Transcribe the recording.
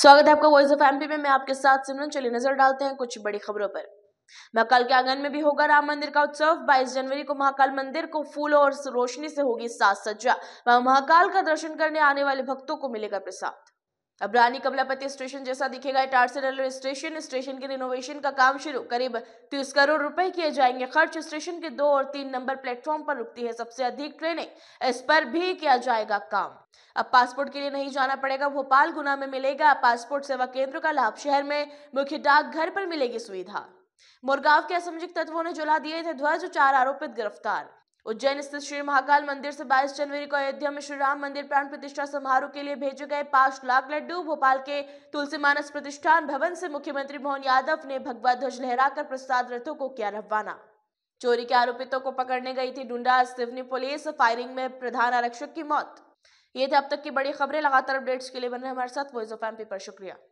स्वागत है आपका वॉइस ऑफ एमपी में मैं आपके साथ सिमरन चलिए नजर डालते हैं कुछ बड़ी खबरों पर महाकाल के आंगन में भी होगा राम मंदिर का उत्सव 22 जनवरी को महाकाल मंदिर को फूलों और रोशनी से होगी साज सज्जा महाकाल का दर्शन करने आने वाले भक्तों को मिलेगा प्रसाद अब रानी कमलापति स्टेशन जैसा दिखेगा इटारसर रेलवे स्टेशन स्टेशन के रिनोवेशन का काम शुरू करीब तीस करोड़ रुपए किए जाएंगे खर्च स्टेशन के दो और तीन नंबर प्लेटफॉर्म पर रुकती है सबसे अधिक ट्रेनें इस पर भी किया जाएगा काम अब पासपोर्ट के लिए नहीं जाना पड़ेगा भोपाल गुना में मिलेगा पासपोर्ट सेवा केंद्र का लाभ शहर में मुख्य डाकघर पर मिलेगी सुविधा मुरगाव के असामजिक तत्वों ने जुला दिए थे ध्वज चार आरोपित गिरफ्तार उज्जैन स्थित श्री महाकाल मंदिर से 22 जनवरी को अयोध्या में श्री राम मंदिर प्राण प्रतिष्ठा समारोह के लिए भेजे गए पांच लाख लड्डू भोपाल के तुलसी मानस प्रतिष्ठान भवन से मुख्यमंत्री मोहन यादव ने भगवा ध्वज लहराकर प्रसाद रथों को किया रवाना चोरी के आरोपितों को पकड़ने गई थी डुंडा सिवनी पुलिस फायरिंग में प्रधान आरक्षक की मौत ये थे अब तक की बड़ी खबरें लगातार अपडेट्स के लिए बने हमारे साथ वॉइस ऑफ एम पर शुक्रिया